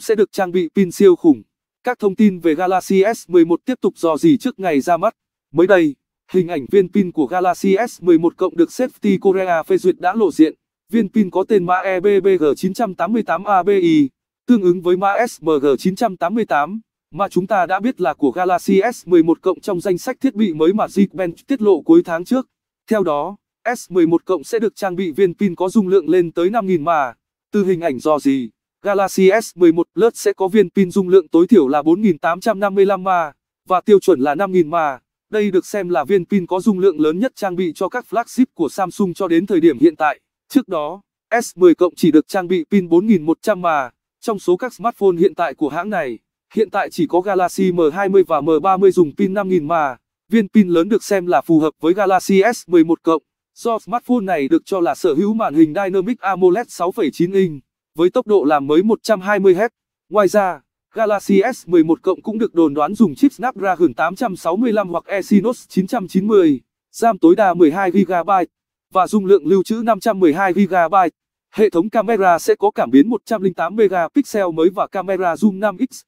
sẽ được trang bị pin siêu khủng. Các thông tin về Galaxy S11 tiếp tục dò dỉ trước ngày ra mắt. Mới đây, hình ảnh viên pin của Galaxy S11 cộng được Safety Korea phê duyệt đã lộ diện. Viên pin có tên mã EBBG988ABI, tương ứng với mã SMG988 mà chúng ta đã biết là của Galaxy S11 cộng trong danh sách thiết bị mới mà Geekbench tiết lộ cuối tháng trước. Theo đó, S11 cộng sẽ được trang bị viên pin có dung lượng lên tới 5.000 mAh. Từ hình ảnh do gì? Galaxy S11 Plus sẽ có viên pin dung lượng tối thiểu là 4855 mAh và tiêu chuẩn là 5000 mAh. Đây được xem là viên pin có dung lượng lớn nhất trang bị cho các flagship của Samsung cho đến thời điểm hiện tại. Trước đó, S10 cộng chỉ được trang bị pin 4100 mAh. Trong số các smartphone hiện tại của hãng này, hiện tại chỉ có Galaxy M20 và M30 dùng pin 5000 mAh. Viên pin lớn được xem là phù hợp với Galaxy S11 cộng. Do smartphone này được cho là sở hữu màn hình Dynamic AMOLED 6,9 inch với tốc độ làm mới 120Hz. Ngoài ra, Galaxy S11 cộng cũng được đồn đoán dùng chip Snapdragon 865 hoặc Exynos 990, RAM tối đa 12GB và dung lượng lưu trữ 512GB. Hệ thống camera sẽ có cảm biến 108 megapixel mới và camera zoom 5x.